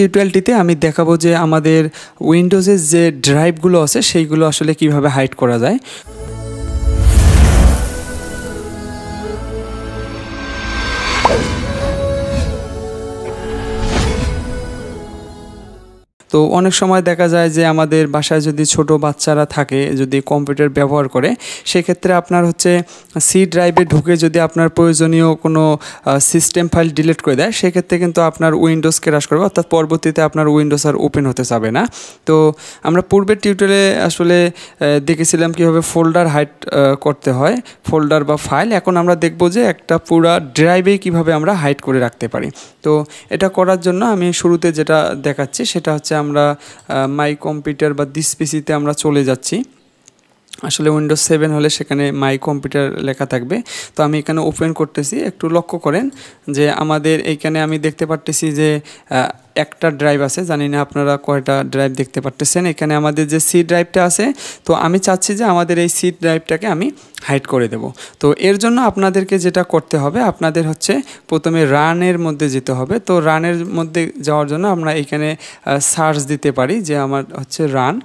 টিউটোয়ালটিতে আমি দেখাবো যে আমাদের উইন্ডোজের যে ড্রাইভগুলো আছে সেইগুলো আসলে কিভাবে হাইড করা যায় তো অনেক সময় দেখা যায় যে আমাদের বাসায় যদি ছোট বাচ্চারা থাকে যদি কম্পিউটার ব্যবহার করে সেক্ষেত্রে আপনার হচ্ছে সি ড্রাইভে ঢুকে যদি আপনার প্রয়োজনীয় কোনো সিস্টেম ফাইল ডিলিট করে দেয় সেক্ষেত্রে কিন্তু আপনার উইন্ডোজ ক্রাশ করবে অর্থাৎ পরবর্তীতে আপনার উইন্ডোজ আর ওপেন হতে যাবে না তো আমরা পূর্বের টিউটোরে আসলে দেখেছিলাম কীভাবে ফোল্ডার হাইট করতে হয় ফোল্ডার বা ফাইল এখন আমরা দেখব যে একটা পুরা ড্রাইভে কিভাবে আমরা হাইট করে রাখতে পারি তো এটা করার জন্য আমি শুরুতে যেটা দেখাচ্ছি সেটা হচ্ছে আমরা মাই কম্পিউটার বা দিস পিসিতে আমরা চলে যাচ্ছি আসলে উইন্ডোজ সেভেন হলে সেখানে মাই কম্পিউটার লেখা থাকবে তো আমি এখানে ওপেন করতেছি একটু লক্ষ্য করেন যে আমাদের এইখানে আমি দেখতে পারতেছি যে একটা ড্রাইভ আছে জানি না আপনারা কয়টা ড্রাইভ দেখতে পারতেছেন এখানে আমাদের যে সি ড্রাইভটা আছে তো আমি চাচ্ছি যে আমাদের এই সি ড্রাইভটাকে আমি হাইড করে দেব তো এর জন্য আপনাদেরকে যেটা করতে হবে আপনাদের হচ্ছে প্রথমে রানের মধ্যে যেতে হবে তো রানের মধ্যে যাওয়ার জন্য আমরা এখানে সার্চ দিতে পারি যে আমার হচ্ছে রান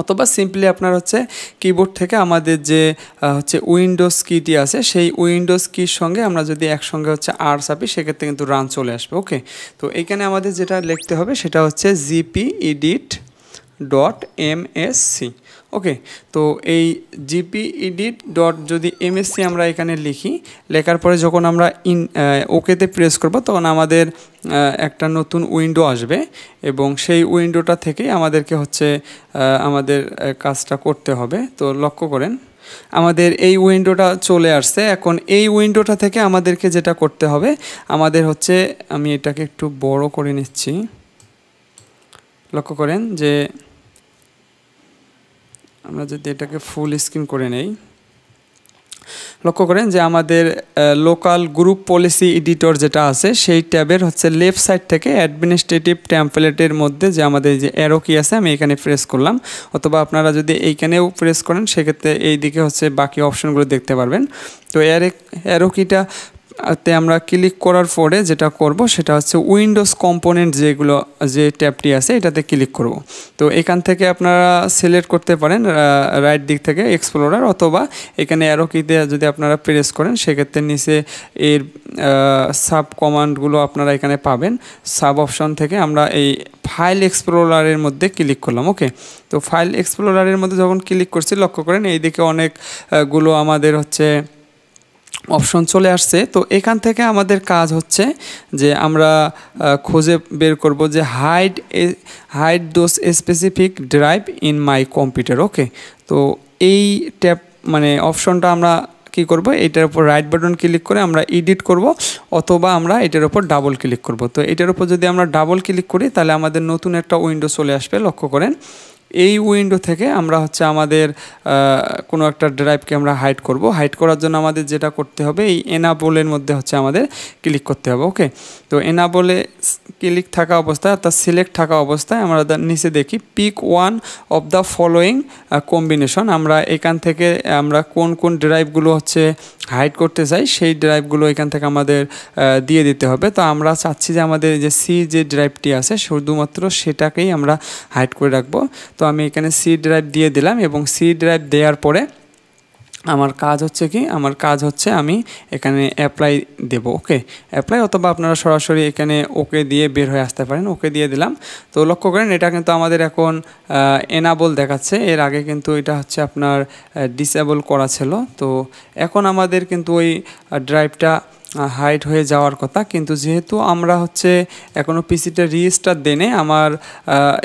অথবা সিম্পলি আপনার হচ্ছে কিবোর্ড থেকে আমাদের যে হচ্ছে উইন্ডোজ কিটি আছে সেই উইন্ডোজ কির সঙ্গে আমরা যদি একসঙ্গে হচ্ছে আর চাপি সেক্ষেত্রে কিন্তু রান চলে আসবে ওকে তো এইখানে আমাদের যেটা লিখতে হবে সেটা হচ্ছে GP edit dot M S C okay তো এই জিপি ইডিট ডট যদি এমএসসি আমরা এখানে লিখি লেখার পরে যখন আমরা ইন ওকেতে প্রেস করব তখন আমাদের একটা নতুন উইন্ডো আসবে এবং সেই উইন্ডোটা থেকেই আমাদেরকে হচ্ছে আমাদের কাজটা করতে হবে তো লক্ষ্য করেন আমাদের এই উইন্ডোটা চলে আসছে এখন এই উইন্ডোটা থেকে আমাদেরকে যেটা করতে হবে আমাদের হচ্ছে আমি এটাকে একটু বড় করে নিচ্ছি লক্ষ্য করেন যে আমরা যদি এটাকে ফুল স্ক্রিন করে নেই লক্ষ্য করেন যে আমাদের লোকাল গ্রুপ পলিসি এডিটর যেটা আছে সেই ট্যাবের হচ্ছে লেফট সাইড থেকে অ্যাডমিনিস্ট্রেটিভ ট্যাম্পলেটের মধ্যে যে আমাদের যে অ্যারো কি আছে আমি এখানে প্রেস করলাম অথবা আপনারা যদি এইখানেও প্রেস করেন সেক্ষেত্রে এই দিকে হচ্ছে বাকি অপশনগুলো দেখতে পারবেন তো অ্যারে অ্যারো কিটা তে আমরা ক্লিক করার পরে যেটা করব সেটা হচ্ছে উইন্ডোজ কম্পোনেন্ট যেগুলো যে ট্যাবটি আছে এটাতে ক্লিক করব তো এখান থেকে আপনারা সিলেক্ট করতে পারেন রাইট দিক থেকে এক্সপ্লোরার অথবা এখানে অ্যারোকিতে যদি আপনারা প্রেস করেন সেক্ষেত্রে নিচে এর সাব কমান্ডগুলো আপনারা এখানে পাবেন সাব অপশন থেকে আমরা এই ফাইল এক্সপ্লোরারের মধ্যে ক্লিক করলাম ওকে তো ফাইল এক্সপ্লোরারের মধ্যে যখন ক্লিক করছি লক্ষ্য করেন এই দিকে অনেকগুলো আমাদের হচ্ছে অপশন চলে আসছে তো এখান থেকে আমাদের কাজ হচ্ছে যে আমরা খুঁজে বের করব যে hide hide those specific drive in my computer okay তো এই ট্যাপ মানে অপশনটা আমরা কি করব এটার উপর রাইট বাটন ক্লিক করে আমরা এডিট করব অথবা আমরা এটার উপর ডাবল ক্লিক করব তো এটার উপর যদি আমরা ডাবল ক্লিক করি তাহলে আমাদের নতুন একটা উইন্ডো চলে আসবে লক্ষ্য করেন এই উইন্ডো থেকে আমরা হচ্ছে আমাদের কোনো একটা ড্রাইভকে আমরা হাইড করব হাইড করার জন্য আমাদের যেটা করতে হবে এই এনাবোলের মধ্যে হচ্ছে আমাদের ক্লিক করতে হবে ওকে তো এনাবোলে ক্লিক থাকা অবস্থায় অর্থাৎ সিলেক্ট থাকা অবস্থায় আমরা নিচে দেখি pick one of the following combination আমরা এখান থেকে আমরা কোন কোন ড্রাইভগুলো হচ্ছে হাইড করতে চাই সেই ড্রাইভগুলো এখান থেকে আমাদের দিয়ে দিতে হবে তো আমরা চাচ্ছি যে আমাদের যে সি যে ড্রাইভটি আছে শুধুমাত্র সেটাকেই আমরা হাইড করে রাখবো তো তো আমি এখানে সি ড্রাইভ দিয়ে দিলাম এবং সি ড্রাইভ দেওয়ার পরে আমার কাজ হচ্ছে কি আমার কাজ হচ্ছে আমি এখানে অ্যাপ্লাই দেব ওকে অ্যাপ্লাই অথবা আপনারা সরাসরি এখানে ওকে দিয়ে বের হয়ে আসতে পারেন ওকে দিয়ে দিলাম তো লক্ষ্য করেন এটা কিন্তু আমাদের এখন এনাবল দেখাচ্ছে এর আগে কিন্তু এটা হচ্ছে আপনার ডিসেবল করা ছিল তো এখন আমাদের কিন্তু ওই ড্রাইভটা হাইট হয়ে যাওয়ার কথা কিন্তু যেহেতু আমরা হচ্ছে এখনও পিসিটা রিস্টার দেনে আমার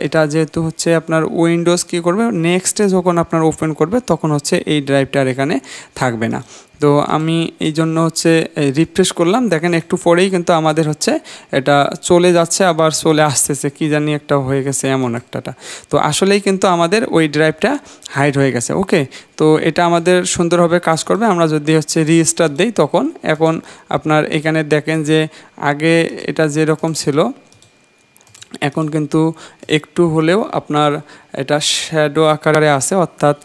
এটা যেহেতু হচ্ছে আপনার উইন্ডোজ কী করবে নেক্সটে যখন আপনার ওপেন করবে তখন হচ্ছে এই ড্রাইভটা আর এখানে থাকবে না তো আমি এই জন্য হচ্ছে রিফ্রেশ করলাম দেখেন একটু পরেই কিন্তু আমাদের হচ্ছে এটা চলে যাচ্ছে আবার চলে আসতেছে কি জানি একটা হয়ে গেছে এমন একটাটা তো আসলেই কিন্তু আমাদের ওই ড্রাইভটা হাইড হয়ে গেছে ওকে তো এটা আমাদের সুন্দরভাবে কাজ করবে আমরা যদি হচ্ছে রিস্টার দিই তখন এখন আপনার এখানে দেখেন যে আগে এটা যেরকম ছিল এখন কিন্তু একটু হলেও আপনার এটা শ্যাডো আকারে আছে অর্থাৎ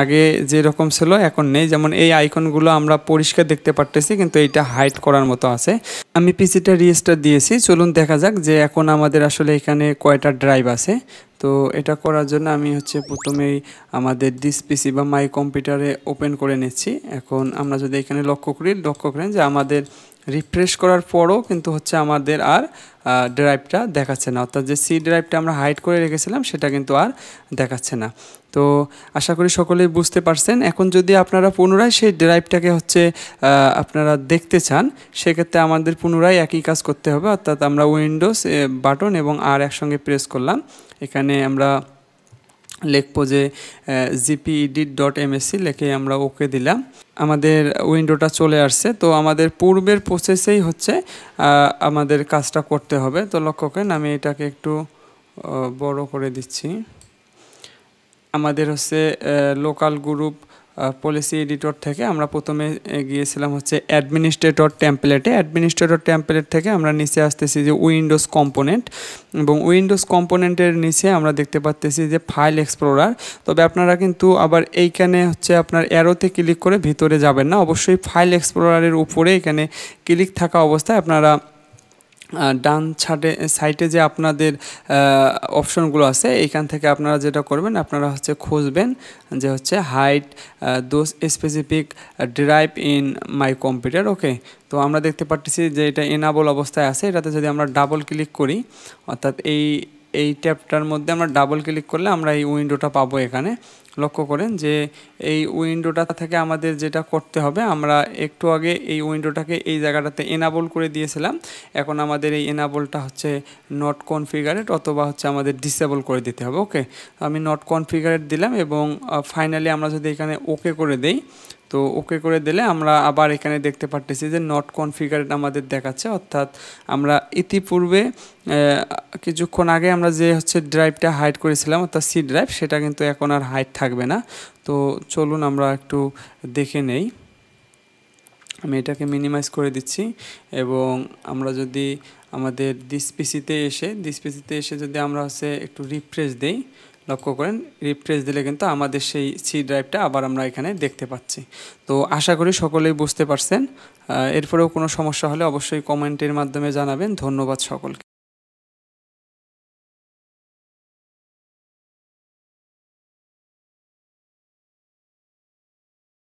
আগে যেরকম ছিল এখন নেই যেমন এই আইকনগুলো আমরা পরিষ্কার দেখতে পারতেছি কিন্তু এইটা হাইড করার মতো আছে আমি পিসিটা রিস্টার দিয়েছি চলুন দেখা যাক যে এখন আমাদের আসলে এখানে কয়টা ড্রাইভ আছে তো এটা করার জন্য আমি হচ্ছে প্রথমেই আমাদের ডিস পিসি বা মাই কম্পিউটারে ওপেন করে নিচ্ছি এখন আমরা যদি এখানে লক্ষ্য করি লক্ষ্য করেন যে আমাদের রিফ্রেশ করার পরও কিন্তু হচ্ছে আমাদের আর ড্রাইভটা দেখাচ্ছে না অর্থাৎ যে সি ড্রাইভটা আমরা হাইড করে রেখেছিলাম সেটা কিন্তু আর দেখাচ্ছে না তো আশা করি সকলেই বুঝতে পারছেন এখন যদি আপনারা পুনরায় সেই ড্রাইভটাকে হচ্ছে আপনারা দেখতে চান সেক্ষেত্রে আমাদের পুনরায় একই কাজ করতে হবে অর্থাৎ আমরা উইন্ডোজ বাটন এবং আর একসঙ্গে প্রেস করলাম এখানে আমরা লিখবো যে জিপিইডি ডট এমএসসি লেখে আমরা ওকে দিলাম আমাদের উইন্ডোটা চলে আসছে তো আমাদের পূর্বের প্রসেসেই হচ্ছে আমাদের কাজটা করতে হবে তো লক্ষ্য করেন আমি এটাকে একটু বড় করে দিচ্ছি আমাদের হচ্ছে লোকাল গ্রুপ পলিসি এডিটর থেকে আমরা প্রথমে গিয়েছিলাম হচ্ছে অ্যাডমিনিস্ট্রেটর টেম্পলেটে অ্যাডমিনিস্ট্রেটর টেম্পলেট থেকে আমরা নিচে আসতেছি যে উইন্ডোজ কম্পোনেন্ট এবং উইন্ডোজ কম্পোনেন্টের নিচে আমরা দেখতে পাচ্তেছি যে ফাইল এক্সপ্লোরার তবে আপনারা কিন্তু আবার এইখানে হচ্ছে আপনার অ্যারোতে ক্লিক করে ভিতরে যাবেন না অবশ্যই ফাইল এক্সপ্লোরারের উপরে এখানে ক্লিক থাকা অবস্থায় আপনারা ডান ছাটে সাইটে যে আপনাদের অপশনগুলো আছে এইখান থেকে আপনারা যেটা করবেন আপনারা হচ্ছে খুঁজবেন যে হচ্ছে hide those specific drive in my computer okay তো আমরা দেখতে পাচ্ছি যে এটা এনাবল অবস্থায় আছে এটাতে যদি আমরা ডাবল ক্লিক করি অর্থাৎ এই এই ট্যাবটার মধ্যে আমরা ডাবল ক্লিক করলে আমরা এই উইন্ডোটা পাবো এখানে লক্ষ্য করেন যে এই উইন্ডোটা থেকে আমাদের যেটা করতে হবে আমরা একটু আগে এই উইন্ডোটাকে এই জায়গাটাতে এনাবল করে দিয়েছিলাম এখন আমাদের এই এনাবলটা হচ্ছে নট কনফিগারেড অথবা হচ্ছে আমাদের ডিসেবল করে দিতে হবে ওকে আমি নট কনফিগারেড দিলাম এবং ফাইনালি আমরা যদি এখানে ওকে করে দেই তো ওকে করে দিলে আমরা আবার এখানে দেখতে পারতেছি যে নট কনফিগারেড আমাদের দেখাচ্ছে অর্থাৎ আমরা ইতিপূর্বে কিছুক্ষণ আগে আমরা যে হচ্ছে ড্রাইভটা হাইড করেছিলাম অর্থাৎ সি ড্রাইভ সেটা কিন্তু এখন আর হাইট থাকবে না তো চলুন আমরা একটু দেখে নেই আমি এটাকে মিনিমাইজ করে দিচ্ছি এবং আমরা যদি আমাদের দিস পিসিতে এসে দিস পিসিতে এসে যদি আমরা হচ্ছে একটু রিফ্রেশ দিই লক্ষ্য করেন রিফ্রেশ দিলে কিন্তু আমাদের সেই সি ড্রাইভটা আবার আমরা এখানে দেখতে পাচ্ছি তো আশা করি সকলেই বুঝতে পারছেন এরপরেও কোনো সমস্যা হলে অবশ্যই কমেন্টের মাধ্যমে জানাবেন ধন্যবাদ সকলকে